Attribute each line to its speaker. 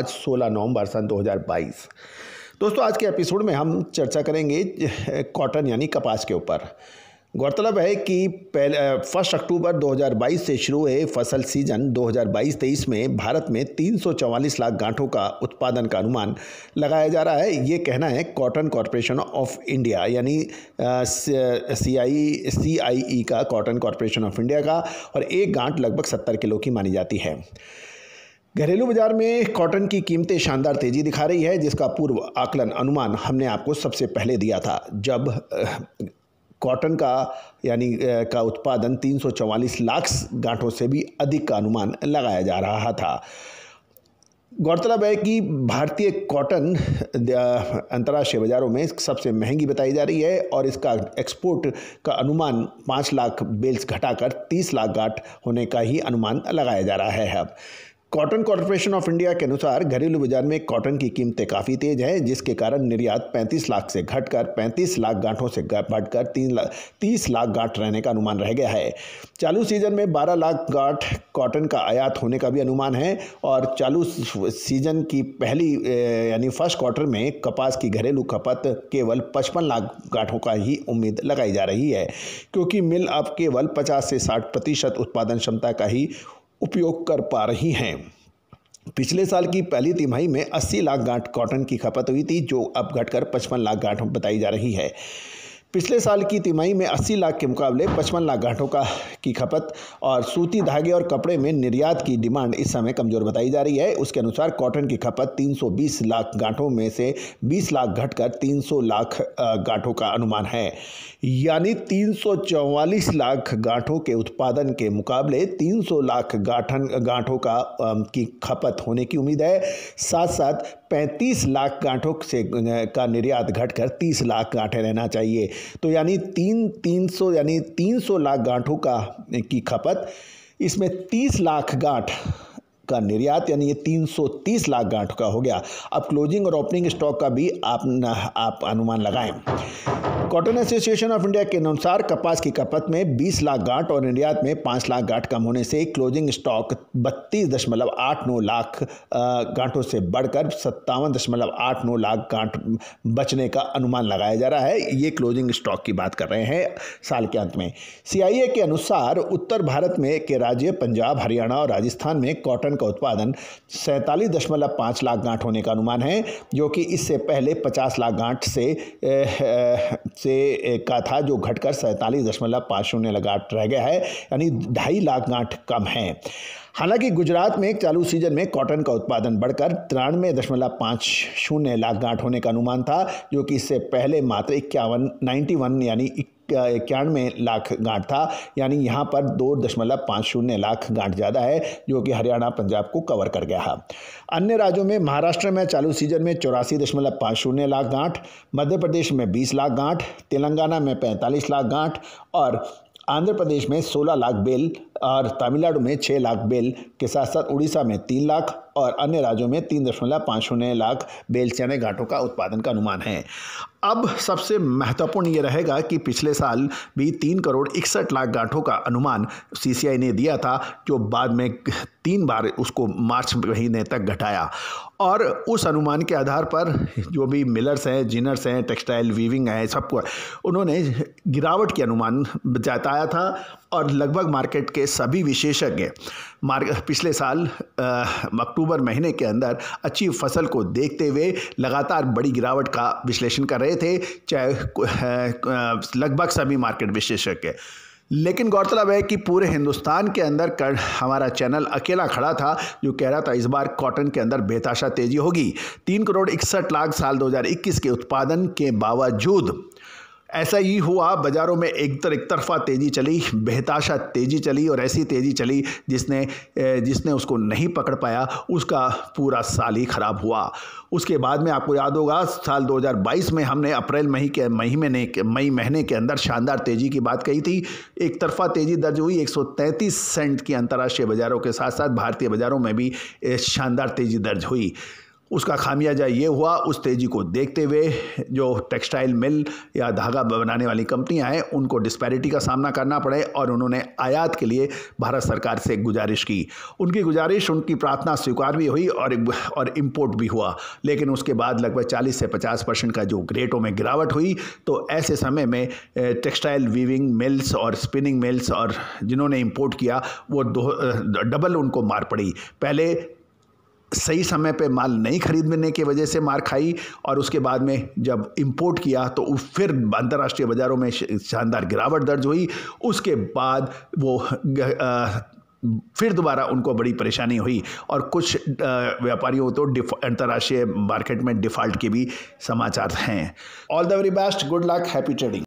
Speaker 1: आज 16 नवंबर सन 2022 दोस्तों आज के एपिसोड में हम चर्चा करेंगे कॉटन यानी कपास के ऊपर गौरतलब है कि पहले फर्स्ट अक्टूबर 2022 से शुरू हुए फसल सीजन 2022-23 में भारत में 344 लाख गांठों का उत्पादन का अनुमान लगाया जा रहा है ये कहना है कॉटन कॉरपोरेशन ऑफ इंडिया यानी सी आई सी आई ई का कॉटन कॉरपोरेशन ऑफ इंडिया का और एक गांठ लगभग 70 किलो की मानी जाती है घरेलू बाजार में कॉटन की कीमतें शानदार तेजी दिखा रही है जिसका पूर्व आकलन अनुमान हमने आपको सबसे पहले दिया था जब कॉटन का यानी का उत्पादन 344 लाख गांठों से भी अधिक का अनुमान लगाया जा रहा था गौरतलब है कि भारतीय कॉटन अंतर्राष्ट्रीय बाज़ारों में सबसे महंगी बताई जा रही है और इसका एक्सपोर्ट का अनुमान पाँच लाख बेल्स घटाकर तीस लाख गांठ होने का ही अनुमान लगाया जा रहा है अब कॉटन कॉरपोरेशन ऑफ इंडिया के अनुसार घरेलू बाजार में कॉटन की कीमतें काफ़ी तेज हैं जिसके कारण निर्यात 35 लाख से घटकर 35 लाख गांठों से बढ़कर तीन लाख तीस लाख गांठ रहने का अनुमान रह गया है चालू सीजन में 12 लाख गांठ कॉटन का आयात होने का भी अनुमान है और चालू सीजन की पहली यानी फर्स्ट क्वार्टर में कपास की घरेलू खपत केवल पचपन लाख गांठों का ही उम्मीद लगाई जा रही है क्योंकि मिल अब केवल पचास से साठ प्रतिशत उत्पादन क्षमता का ही उपयोग कर पा रही हैं पिछले साल की पहली तिमाही में 80 लाख गांठ कॉटन की खपत हुई थी जो अब घटकर 55 लाख गांठ बताई जा रही है पिछले साल की तिमाही में 80 लाख के मुकाबले 55 लाख घाटों का की खपत और सूती धागे और कपड़े में निर्यात की डिमांड इस समय कमजोर बताई जा रही है उसके अनुसार कॉटन की खपत 320 लाख गांठों में से 20 लाख घटकर 300 लाख गांठों का अनुमान है यानी 344 लाख गांठों के उत्पादन के मुकाबले 300 लाख गाठन गांठों का की खपत होने की उम्मीद है साथ साथ 35 लाख गांठों से का निर्यात घटकर 30 लाख गांठें रहना चाहिए तो यानी तीन तीन सौ यानी तीन सौ लाख गांठों का की खपत इसमें तीस लाख गांठ का निर्यात यानी ये 330 लाख गांठ का हो गया अब क्लोजिंग और ओपनिंग स्टॉक का भी आप न, आप अनुमान लगाएं कॉटन एसोसिएशन ऑफ इंडिया के अनुसार कपास की खपत में 20 लाख गांठ और निर्यात में 5 लाख गांठ कम होने से क्लोजिंग स्टॉक बत्तीस दशमलव आठ नौ लाख गांठों से बढ़कर सत्तावन दशमलव आठ नौ लाख गांठ बचने का अनुमान लगाया जा रहा है ये क्लोजिंग स्टॉक की बात कर रहे हैं साल के अंत में सी के अनुसार उत्तर भारत में के राज्य पंजाब हरियाणा और राजस्थान में कॉटन का उत्पादन सैंतालीस दशमलव पाँच लाख गांठ होने का अनुमान है जो कि इससे पहले पचास लाख गांठ से से का था जो घटकर सैंतालीस दशमलव पाँच शून्य लगाट रह गया है यानी ढाई लाख गांठ कम है हालांकि गुजरात में चालू सीजन में कॉटन का उत्पादन बढ़कर तिरानवे दशमलव पाँच शून्य लाख गांठ होने का अनुमान था जो कि इससे पहले मात्र इक्यावन नाइन्टी वन यानी इक्यानवे लाख गांठ था यानी यहाँ पर दो दशमलव पाँच शून्य लाख गांठ ज़्यादा है जो कि हरियाणा पंजाब को कवर कर गया है अन्य राज्यों में महाराष्ट्र में चालू सीजन में चौरासी दशमलव पाँच शून्य लाख गांठ मध्य प्रदेश में बीस लाख गांठ तेलंगाना में पैंतालीस लाख गांठ और आंध्र प्रदेश में 16 लाख बेल और तमिलनाडु में 6 लाख बेल के साथ साथ उड़ीसा में 3 लाख और अन्य राज्यों में तीन दशमलव पाँच शून्य लाख बेल चने घाटों का उत्पादन का अनुमान है अब सबसे महत्वपूर्ण ये रहेगा कि पिछले साल भी तीन करोड़ इकसठ लाख गांठों का अनुमान सीसीआई ने दिया था जो बाद में तीन बार उसको मार्च महीने तक घटाया और उस अनुमान के आधार पर जो भी मिलर्स हैं जिनर्स हैं टेक्सटाइल वीविंग हैं सबको उन्होंने गिरावट के अनुमान जताया था और लगभग मार्केट के सभी विशेषज्ञ मार्ग पिछले साल अक्टूबर महीने के अंदर अच्छी फसल को देखते हुए लगातार बड़ी गिरावट का विश्लेषण कर रहे रहे थे चाहे लगभग सभी मार्केट विशेषज्ञ लेकिन गौरतलब है कि पूरे हिंदुस्तान के अंदर कर हमारा चैनल अकेला खड़ा था जो कह रहा था इस बार कॉटन के अंदर बेताशा तेजी होगी तीन करोड़ इकसठ लाख साल 2021 के उत्पादन के बावजूद ऐसा ही हुआ बाज़ारों में एक तर एक तरफा तेज़ी चली बेहताशा तेज़ी चली और ऐसी तेज़ी चली जिसने जिसने उसको नहीं पकड़ पाया उसका पूरा साल ही ख़राब हुआ उसके बाद में आपको याद होगा साल 2022 में हमने अप्रैल मई के मई में मई महीने के अंदर शानदार तेज़ी की बात कही थी एक तरफा तेज़ी दर्ज हुई 133 सेंट की अंतर्राष्ट्रीय बाज़ारों के साथ साथ भारतीय बाज़ारों में भी शानदार तेज़ी दर्ज हुई उसका खामियाजा ये हुआ उस तेज़ी को देखते हुए जो टेक्सटाइल मिल या धागा बनाने वाली कंपनियां हैं उनको डिस्पैरिटी का सामना करना पड़े और उन्होंने आयात के लिए भारत सरकार से गुजारिश की उनकी गुजारिश उनकी प्रार्थना स्वीकार भी हुई और और इम्पोर्ट भी हुआ लेकिन उसके बाद लगभग चालीस से पचास परसेंट का जो ग्रेटों में गिरावट हुई तो ऐसे समय में टेक्सटाइल वीविंग मिल्स और स्पिनिंग मिल्स और जिन्होंने इम्पोर्ट किया वो दो डबल उनको मार पड़ी पहले सही समय पे माल नहीं खरीदने की वजह से मार खाई और उसके बाद में जब इंपोर्ट किया तो फिर अंतर्राष्ट्रीय बाज़ारों में शानदार गिरावट दर्ज हुई उसके बाद वो आ, फिर दोबारा उनको बड़ी परेशानी हुई और कुछ व्यापारियों तो अंतर्राष्ट्रीय मार्केट में डिफ़ॉल्ट के भी समाचार हैं all the very best good luck happy trading